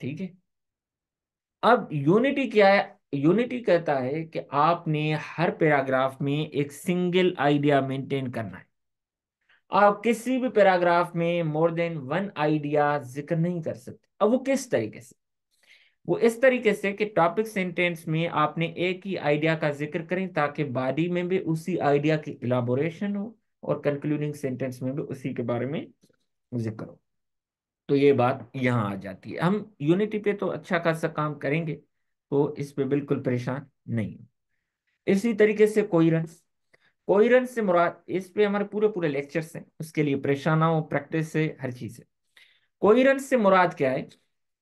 ठीक है अब यूनिटी क्या है यूनिटी कहता है कि आपने हर पैराग्राफ में एक सिंगल आइडिया मेंटेन करना है आप किसी भी पैराग्राफ में मोर देन वन आइडिया जिक्र नहीं कर सकते अब वो किस तरीके से वो इस तरीके से कि टॉपिक सेंटेंस में आपने एक ही आइडिया का जिक्र करें ताकि बॉडी में भी उसी आइडिया की इलाबोरेशन हो और कंक्लूडिंग सेंटेंस में भी उसी के बारे में जिक्र हो तो ये बात यहाँ आ जाती है हम यूनिटी पे तो अच्छा खासा काम करेंगे तो इस पे बिल्कुल परेशान नहीं इसी तरीके से कोयरेंस कोयरेंस से मुराद इस पे हमारे पूरे पूरे लेक्चर्स हैं उसके लिए परेशान हो प्रैक्टिस से हर चीज है कोयरेंस से मुराद क्या है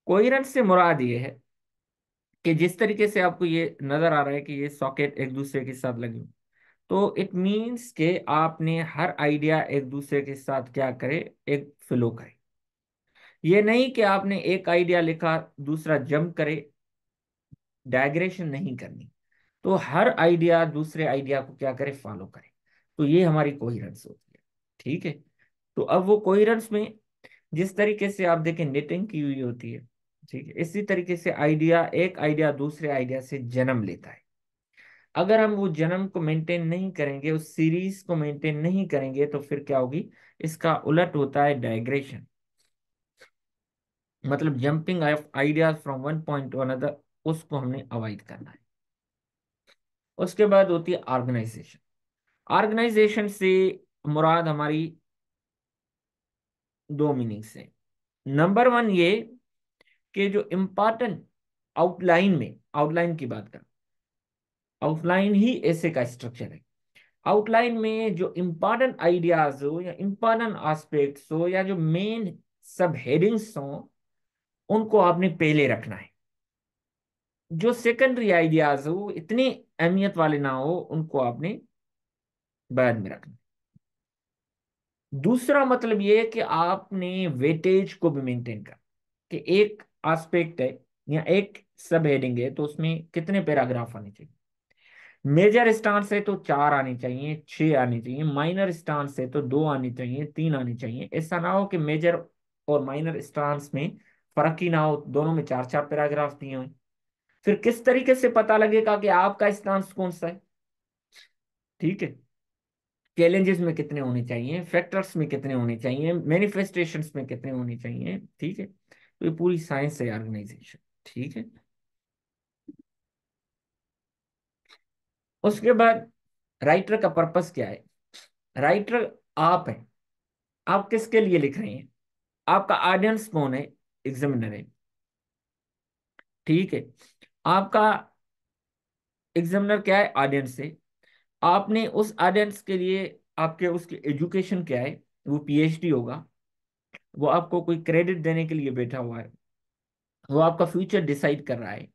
कोयरेंस से मुराद ये है कि जिस तरीके से आपको ये नजर आ रहा है कि ये सॉकेट एक दूसरे के साथ लगी तो इट मींस के आपने हर आइडिया एक दूसरे के साथ क्या करे एक फ्लो करे ये नहीं कि आपने एक आइडिया लिखा दूसरा जंप करे डायग्रेशन नहीं करनी तो हर आइडिया दूसरे आइडिया को क्या करे फॉलो करे तो ये हमारी कोहिरेंस होती है ठीक है तो अब वो कोहिरेंस में जिस तरीके से आप देखें नेटिंग की हुई होती है ठीक है इसी तरीके से आइडिया एक आइडिया दूसरे आइडिया से जन्म लेता है अगर हम वो जन्म को मेंटेन नहीं करेंगे उस सीरीज को मेंटेन नहीं करेंगे तो फिर क्या होगी इसका उलट होता है डायग्रेशन मतलब jumping of ideas from one point to another उसको हमने अवॉइड करना है उसके बाद होती है ऑर्गेनाइजेशन ऑर्गेनाइजेशन से मुराद हमारी दो मीनिंग्स है नंबर वन ये के जो इम्पॉर्टेंट आउटलाइन में आउटलाइन की बात कर आउटलाइन ही ऐसे का स्ट्रक्चर है आउटलाइन में जो इम्पॉर्टेंट आइडियाज हो या इम्पॉर्टेंट आस्पेक्ट्स हो या जो मेन सब हेडिंग्स हो उनको आपने पहले रखना है जो सेकेंडरी आइडियाज हो इतने अहमियत वाले ना हो उनको आपने बाद में रखना दूसरा मतलब ये कि आपने वेटेज को भी मेंटेन कर कि एक आस्पेक्ट है या एक सब हेडिंग है तो उसमें कितने पैराग्राफ आने चाहिए मेजर स्टांस है तो चार आने चाहिए छह आने चाहिए माइनर स्टांस है तो दो आने चाहिए तीन आने चाहिए ऐसा ना हो कि मेजर और माइनर स्टांस में फर्क ही ना हो दोनों में चार चार पैराग्राफ दिए हुए फिर किस तरीके से पता लगेगा कि आपका स्टांस कौन सा है ठीक है चैलेंजेस में कितने होने चाहिए फैक्टर्स में कितने होने चाहिए मैनिफेस्टेशन में कितने होने चाहिए ठीक है तो ये पूरी साइंस है ऑर्गेनाइजेशन ठीक है उसके बाद राइटर का पर्पस क्या है राइटर आप है आप किसके लिए लिख रहे हैं आपका ऑडियंस कौन है एग्जामिनर है ठीक है आपका एग्जामिनर क्या है ऑडियंस है आपने उस ऑडियंस के लिए आपके उसके एजुकेशन क्या है वो पीएचडी होगा वो आपको कोई क्रेडिट देने के लिए बैठा हुआ है वो आपका फ्यूचर डिसाइड कर रहा है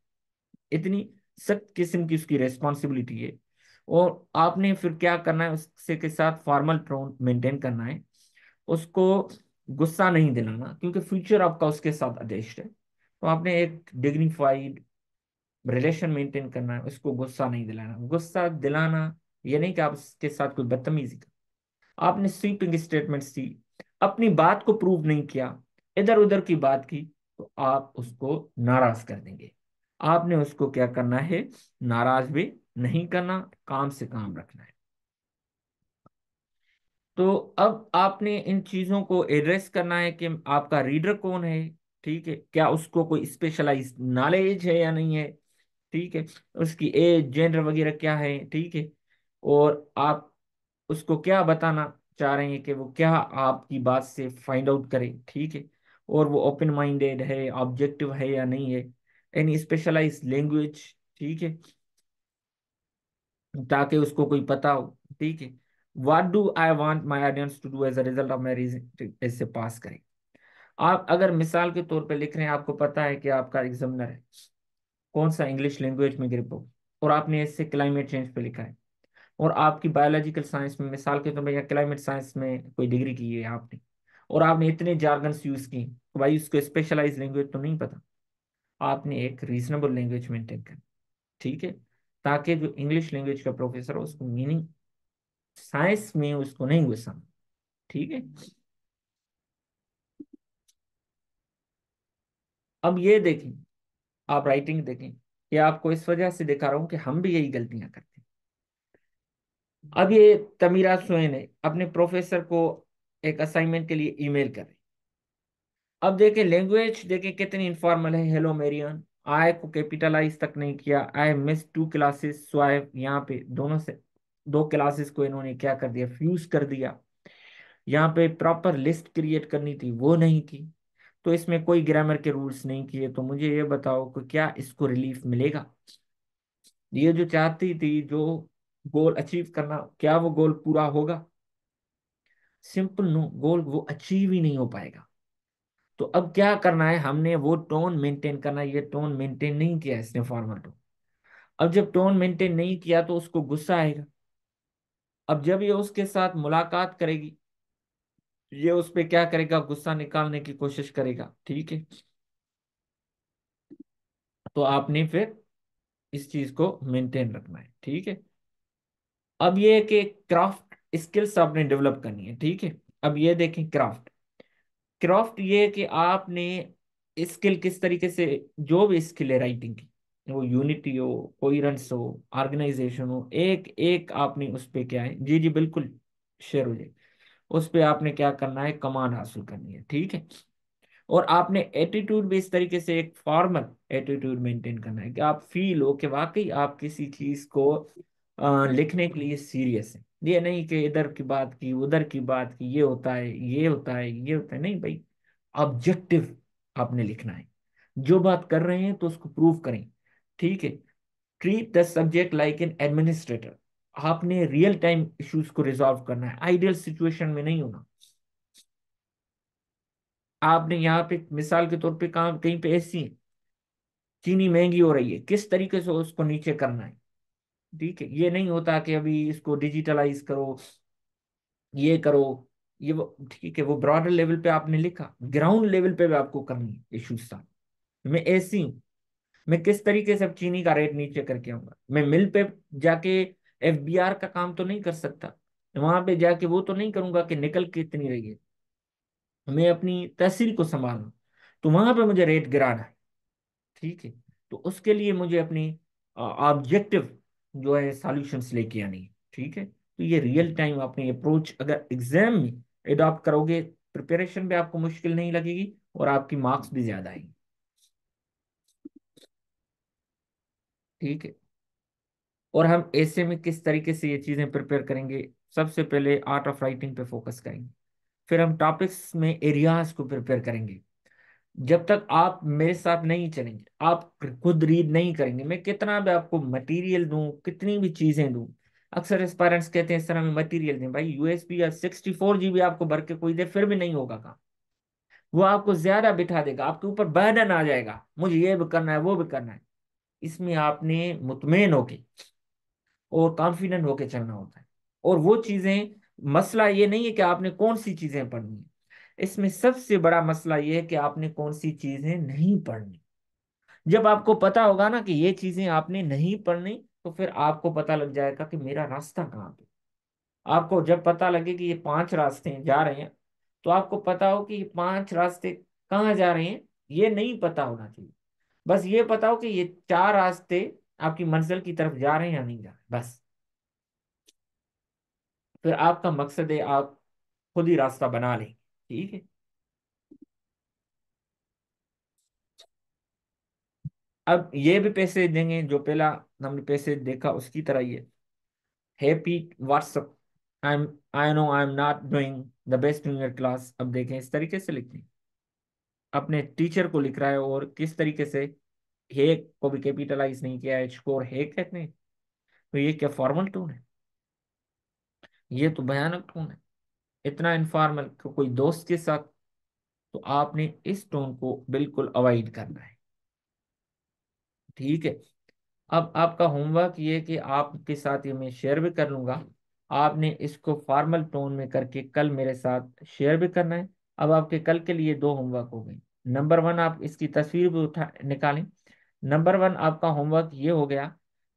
इतनी सख्त किस्म की उसकी रेस्पॉन्सिबिलिटी है और आपने फिर क्या करना है उससे के साथ फॉर्मल टोन मेंटेन करना है उसको गुस्सा नहीं दिलाना क्योंकि फ्यूचर आपका उसके साथ अटैच है तो आपने एक डिग्निफाइड रिलेशन मेंटेन करना है उसको गुस्सा नहीं दिलाना गुस्सा दिलाना ये नहीं कि आप उसके साथ कोई बदतमीजी कर आपने स्वीपिंग स्टेटमेंट्स दी अपनी बात को प्रूव नहीं किया इधर उधर की बात की तो आप उसको नाराज कर देंगे आपने उसको क्या करना है नाराज भी नहीं करना काम से काम रखना है तो अब आपने इन चीजों को एड्रेस करना है कि आपका रीडर कौन है ठीक है क्या उसको कोई स्पेशलाइज नॉलेज है या नहीं है ठीक है उसकी एज जेंडर वगैरह क्या है ठीक है और आप उसको क्या बताना चाह रहे हैं कि वो क्या आपकी बात से फाइंड आउट करे ठीक है और वो ओपन माइंडेड है ऑब्जेक्टिव है या नहीं है एनी स्पेशलाइज लैंग्वेज ठीक है ताकि उसको कोई पता हो ठीक है what do I want my audience to do as a result of my इससे पास करें आप अगर मिसाल के तौर पर लिख रहे हैं आपको पता है कि आपका एग्जामिनर है कौन सा इंग्लिश लैंग्वेज में ग्रिप हो और आपने इससे क्लाइमेट चेंज पे लिखा है और आपकी बायोलॉजिकल साइंस में मिसाल के तौर पर या क्लाइमेट साइंस में कोई डिग्री की है आपने और आपने इतने जार्गन्स यूज किए तो भाई उसको स्पेशलाइज लैंग्वेज तो नहीं पता आपने एक रीजनेबल लैंग्वेज मेंटेन कर ठीक है ताकि जो इंग्लिश लैंग्वेज का प्रोफेसर हो उसको मीनिंग साइंस में उसको नहीं गुस्सा ठीक है अब ये देखें आप राइटिंग देखें ये आपको इस वजह से दिखा रहा हूं कि हम भी यही गलतियां करें अब ये तमीरा सोहेन है अपने प्रोफेसर को एक असाइनमेंट के लिए ईमेल कर रही अब देखें लैंग्वेज देखें कितनी इनफॉर्मल है हेलो मेरियन आई को कैपिटलाइज तक नहीं किया I miss two classes so I यहाँ पे दोनों से दो क्लासेस को इन्होंने क्या कर दिया फ्यूज कर दिया यहाँ पे प्रॉपर लिस्ट क्रिएट करनी थी वो नहीं की तो इसमें कोई ग्रामर के रूल्स नहीं किए तो मुझे ये बताओ कि क्या इसको रिलीफ मिलेगा ये जो चाहती थी जो गोल अचीव करना क्या वो गोल पूरा होगा सिंपल नो गोल वो अचीव ही नहीं हो पाएगा तो अब क्या करना है हमने वो टोन मेंटेन करना ये टोन मेंटेन नहीं किया इसने फॉर्मल टोन अब जब टोन मेंटेन नहीं किया तो उसको गुस्सा आएगा अब जब ये उसके साथ मुलाकात करेगी ये उस पर क्या करेगा गुस्सा निकालने की कोशिश करेगा ठीक है तो आपने फिर इस चीज को मेंटेन रखना है ठीक है अब ये कि क्राफ्ट स्किल्स आपने डेवलप करनी है ठीक है अब ये देखें क्राफ्ट क्राफ्ट ये कि आपने स्किल किस तरीके से जो भी स्किल है राइटिंग की वो यूनिटी हो कोयरेंस हो ऑर्गेनाइजेशन हो एक एक आपने उस पर क्या है जी जी बिल्कुल शेयर हो जाए उस पर आपने क्या करना है कमान हासिल करनी है ठीक है और आपने एटीट्यूड भी इस तरीके से एक फॉर्मल एटीट्यूड मेंटेन करना है कि आप फील हो कि वाकई आप किसी चीज को लिखने के लिए सीरियस है ये नहीं कि इधर की बात की उधर की बात की ये होता है ये होता है ये होता है नहीं भाई ऑब्जेक्टिव आपने लिखना है जो बात कर रहे हैं तो उसको प्रूव करें ठीक है treat the subject like an administrator आपने रियल टाइम इश्यूज को रिजॉल्व करना है आइडियल सिचुएशन में नहीं होना आपने यहाँ पे मिसाल के तौर पे कहा कहीं पे ऐसी चीनी महंगी हो रही है किस तरीके से उसको नीचे करना है ठीक है ये नहीं होता कि अभी इसको डिजिटलाइज करो ये करो ये वो ठीक है वो ब्रॉडर लेवल पे आपने लिखा ग्राउंड लेवल पे भी आपको करनी है इशूज था मैं ऐसी मैं किस तरीके से चीनी का रेट नीचे करके आऊंगा मैं मिल पे जाके एफ बी आर का काम तो नहीं कर सकता वहां पे जाके वो तो नहीं करूंगा कि निकल इतनी रही है मैं अपनी तहसील को संभालू तो वहां पे मुझे रेट गिराना है ठीक है तो उसके लिए मुझे अपनी ऑब्जेक्टिव जो है सॉल्यूशंस लेके आनी ठीक है तो ये रियल टाइम आपने अप्रोच अगर एग्जाम में एडॉप्ट करोगे प्रिपरेशन भी आपको मुश्किल नहीं लगेगी और आपकी मार्क्स भी ज्यादा आएंगे ठीक है और हम ऐसे में किस तरीके से ये चीजें प्रिपेयर करेंगे सबसे पहले आर्ट ऑफ राइटिंग पे फोकस करेंगे फिर हम टॉपिक्स में एरियाज को प्रिपेयर करेंगे जब तक आप मेरे साथ नहीं चलेंगे आप खुद रीड नहीं करेंगे मैं कितना भी आपको मटेरियल दूं कितनी भी चीजें दूं अक्सर पेरेंट्स कहते हैं सर हमें मटेरियल दें भाई यूएसपी या सिक्सटी फोर जीबी आपको भर के कोई दे फिर भी नहीं होगा काम वो आपको ज्यादा बिठा देगा आपके ऊपर बहन आ जाएगा मुझे ये भी करना है वो भी करना है इसमें आपने मुतमिन होके और कॉन्फिडेंट होके चलना होता है और वो चीजें मसला ये नहीं है कि आपने कौन सी चीजें पढ़नी है इसमें सबसे बड़ा मसला यह है कि आपने कौन सी चीजें नहीं पढ़नी जब आपको पता होगा ना कि ये चीजें आपने नहीं पढ़नी तो फिर आपको पता लग जाएगा कि मेरा रास्ता कहाँ पे आपको जब पता लगे कि ये पांच रास्ते हैं जा रहे हैं तो आपको पता हो कि ये पांच रास्ते कहाँ जा रहे हैं ये नहीं पता होना चाहिए बस ये पता हो कि ये चार रास्ते आपकी मंजिल की तरफ जा रहे हैं या नहीं जा रहे बस फिर आपका मकसद है आप खुद ही रास्ता बना लें ठीक है अब ये भी पैसे देंगे जो पहला हमने पैसे देखा उसकी तरह ये happy WhatsApp I am I know I am not doing the best in your class अब देखें इस तरीके से लिखते हैं अपने टीचर को लिख रहा है और किस तरीके से हेक को भी कैपिटलाइज नहीं किया है स्कोर हेक कहते हैं तो ये क्या फॉर्मल टोन है ये तो भयानक टोन है इतना इनफॉर्मल कोई दोस्त के साथ तो आपने इस टोन को बिल्कुल अवॉइड करना है ठीक है अब आपका होमवर्क ये कि आपके साथ ये मैं शेयर भी कर लूंगा आपने इसको फॉर्मल टोन में करके कल मेरे साथ शेयर भी करना है अब आपके कल के लिए दो होमवर्क हो गए नंबर वन आप इसकी तस्वीर भी उठा निकालें नंबर वन आपका होमवर्क ये हो गया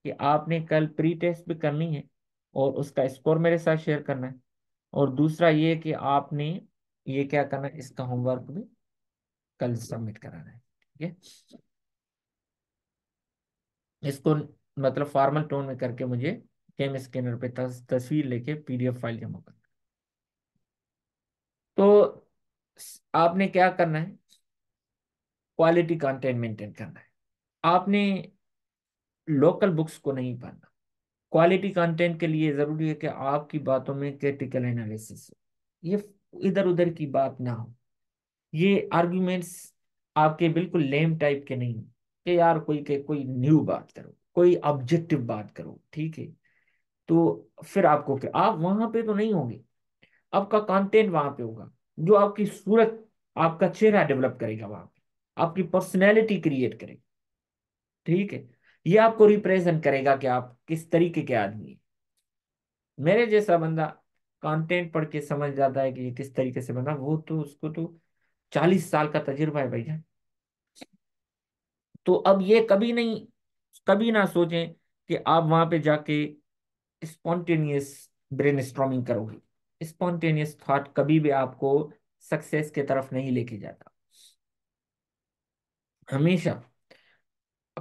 कि आपने कल प्री टेस्ट भी करनी है और उसका स्कोर मेरे साथ शेयर करना है और दूसरा ये कि आपने ये क्या करना है इसका होमवर्क भी कल सबमिट कराना है ठीक है इसको मतलब फॉर्मल टोन में करके मुझे केम स्कैनर पे तस, तस्वीर लेके पीडीएफ फाइल जमा करना तो आपने क्या करना है क्वालिटी कंटेंट मेंटेन करना है आपने लोकल बुक्स को नहीं पढ़ना क्वालिटी कंटेंट के लिए ज़रूरी है कि आपकी बातों में क्रिटिकल एनालिसिस हो ये इधर उधर की बात ना हो ये आर्ग्यूमेंट्स आपके बिल्कुल लेम टाइप के नहीं कि यार कोई के कोई न्यू बात करो कोई ऑब्जेक्टिव बात करो ठीक है तो फिर आपको क्या आप वहां पे तो नहीं होंगे आपका कंटेंट वहां पे होगा जो आपकी सूरत आपका चेहरा डेवलप करेगा वहां पे आपकी पर्सनैलिटी क्रिएट करेगा ठीक है ये आपको रिप्रेजेंट करेगा कि आप किस तरीके के आदमी है मेरे जैसा बंदा कंटेंट पढ़ के समझ जाता है कि ये किस तरीके से बना वो तो उसको तो चालीस साल का तजुर्बा है भैया तो अब ये कभी नहीं कभी ना सोचें कि आप वहां पे जाके स्पॉन्टेनियस ब्रेन स्ट्रॉमिंग करोगे स्पॉन्टेनियस थॉट कभी भी आपको सक्सेस के तरफ नहीं लेके जाता हमेशा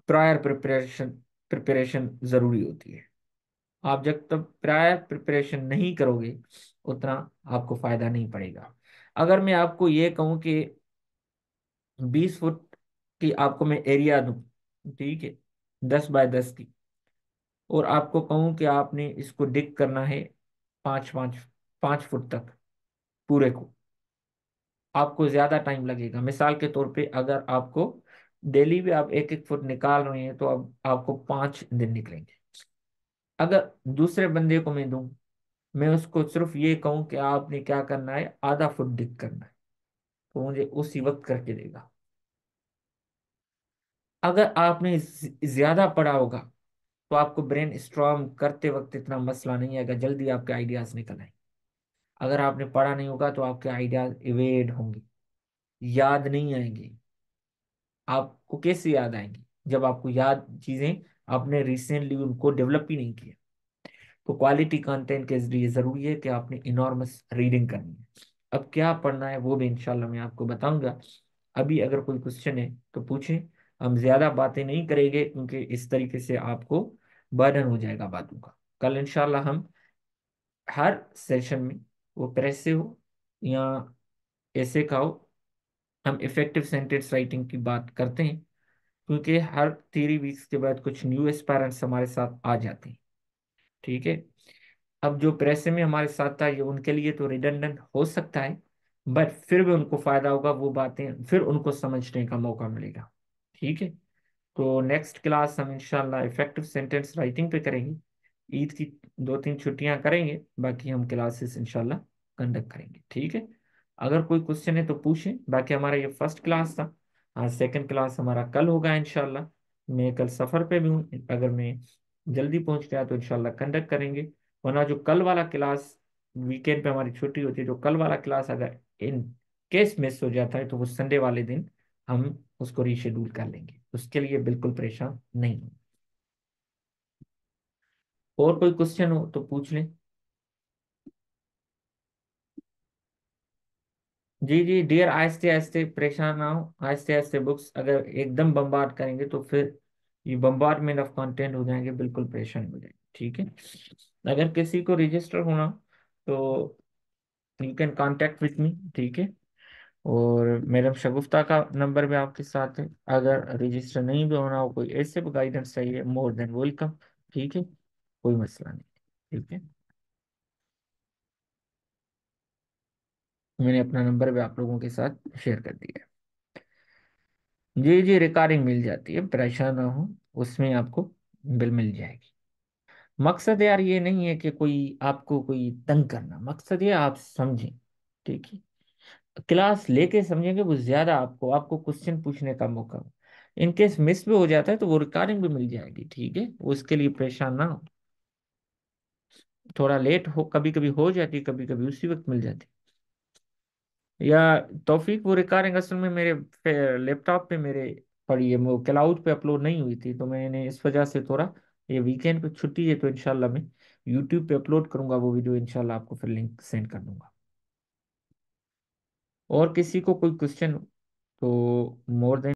प्रायर प्रिपरेशन प्रिपरेशन ज़रूरी होती है आप जब तक प्रायर प्रिपरेशन नहीं करोगे उतना आपको फ़ायदा नहीं पड़ेगा अगर मैं आपको ये कहूँ कि बीस फुट की आपको मैं एरिया दूँ ठीक है दस बाय दस की और आपको कहूँ कि आपने इसको डिक करना है पाँच पाँच पाँच फुट तक पूरे को आपको ज़्यादा टाइम लगेगा मिसाल के तौर पे अगर आपको डेली भी आप एक एक फुट निकाल रहे हैं तो अब आपको पांच दिन निकलेंगे अगर दूसरे बंदे को मैं दूं मैं उसको सिर्फ ये कहूं कि आपने क्या करना है आधा फुट डिग करना है तो मुझे उसी वक्त करके देगा अगर आपने ज्यादा पढ़ा होगा तो आपको ब्रेन स्ट्रॉन्ग करते वक्त इतना मसला नहीं आएगा जल्दी आपके आइडियाज निकल आए अगर आपने पढ़ा नहीं होगा तो आपके आइडियाज इवेड होंगे याद नहीं आएंगे आपको कैसे याद आएंगी जब आपको याद चीजें आपने रिसेंटली उनको डेवलप ही नहीं किया तो क्वालिटी कंटेंट के लिए जरूरी है कि आपने इनॉर्मस रीडिंग करनी है अब क्या पढ़ना है वो भी इनशाला मैं आपको बताऊंगा अभी अगर कोई क्वेश्चन है तो पूछें हम ज्यादा बातें नहीं करेंगे क्योंकि इस तरीके से आपको बर्डन हो जाएगा बातों का कल इनशाला हम हर सेशन में वो प्रेस से हो या ऐसे का हो हम इफेक्टिव सेंटेंस राइटिंग की बात करते हैं क्योंकि हर थ्री वीक्स के बाद कुछ न्यू एस्पायरेंट्स हमारे साथ आ जाते हैं ठीक है अब जो प्रेस में हमारे साथ था ये उनके लिए तो रिडंडेंट हो सकता है बट फिर भी उनको फायदा होगा वो बातें फिर उनको समझने का मौका मिलेगा ठीक है तो नेक्स्ट क्लास हम इंशाल्लाह इफेक्टिव सेंटेंस राइटिंग पे करेंगे ईद की दो तीन छुट्टियां करेंगे बाकी हम क्लासेस इंशाल्लाह कंडक्ट करेंगे ठीक है अगर कोई क्वेश्चन है तो पूछे बाकी हमारा ये फर्स्ट क्लास था आज सेकंड क्लास हमारा कल होगा इनशाला मैं कल सफर पे भी हूँ अगर मैं जल्दी पहुंच गया तो इनशाला कंडक्ट करेंगे वरना जो कल वाला क्लास वीकेंड पे हमारी छुट्टी होती है जो कल वाला क्लास अगर इन केस मिस हो जाता है तो वो संडे वाले दिन हम उसको रिशेड्यूल कर लेंगे उसके लिए बिल्कुल परेशान नहीं और कोई क्वेश्चन हो तो पूछ लें जी जी डियर आहिस्ते आहिस्ते परेशान ना हो आहिस्ते आहिस्ते बुक्स अगर एकदम बम्बार करेंगे तो फिर ये बम्बार मेन ऑफ कंटेंट हो जाएंगे बिल्कुल परेशान हो जाएंगे ठीक है अगर किसी को रजिस्टर होना तो you can contact with me ठीक है और मैडम शगुफ्ता का नंबर भी आपके साथ है अगर रजिस्टर नहीं भी होना हो कोई ऐसे भी गाइडेंस चाहिए मोर देन वेलकम ठीक है कोई मसला नहीं ठीक है मैंने अपना नंबर भी आप लोगों के साथ शेयर कर दिया जी जी रिकॉर्डिंग मिल जाती है परेशान ना हो उसमें आपको बिल मिल जाएगी मकसद यार ये नहीं है कि कोई आपको कोई तंग करना मकसद ये आप समझें ठीक है क्लास लेके समझेंगे वो ज़्यादा आपको आपको क्वेश्चन पूछने का मौका हो इनकेस मिस भी हो जाता है तो वो रिकॉर्डिंग भी मिल जाएगी ठीक है उसके लिए परेशान ना हो थोड़ा लेट हो कभी कभी हो जाती कभी कभी उसी वक्त मिल जाती या तौफीक वो रिकॉर्डिंग असल में मेरे लैपटॉप पे मेरे पड़ी है वो क्लाउड पे अपलोड नहीं हुई थी तो मैंने इस वजह से थोड़ा ये वीकेंड पे छुट्टी है तो इनशाला मैं यूट्यूब पे अपलोड करूंगा वो वीडियो इनशाला आपको फिर लिंक सेंड कर दूंगा और किसी को कोई क्वेश्चन तो मोर देन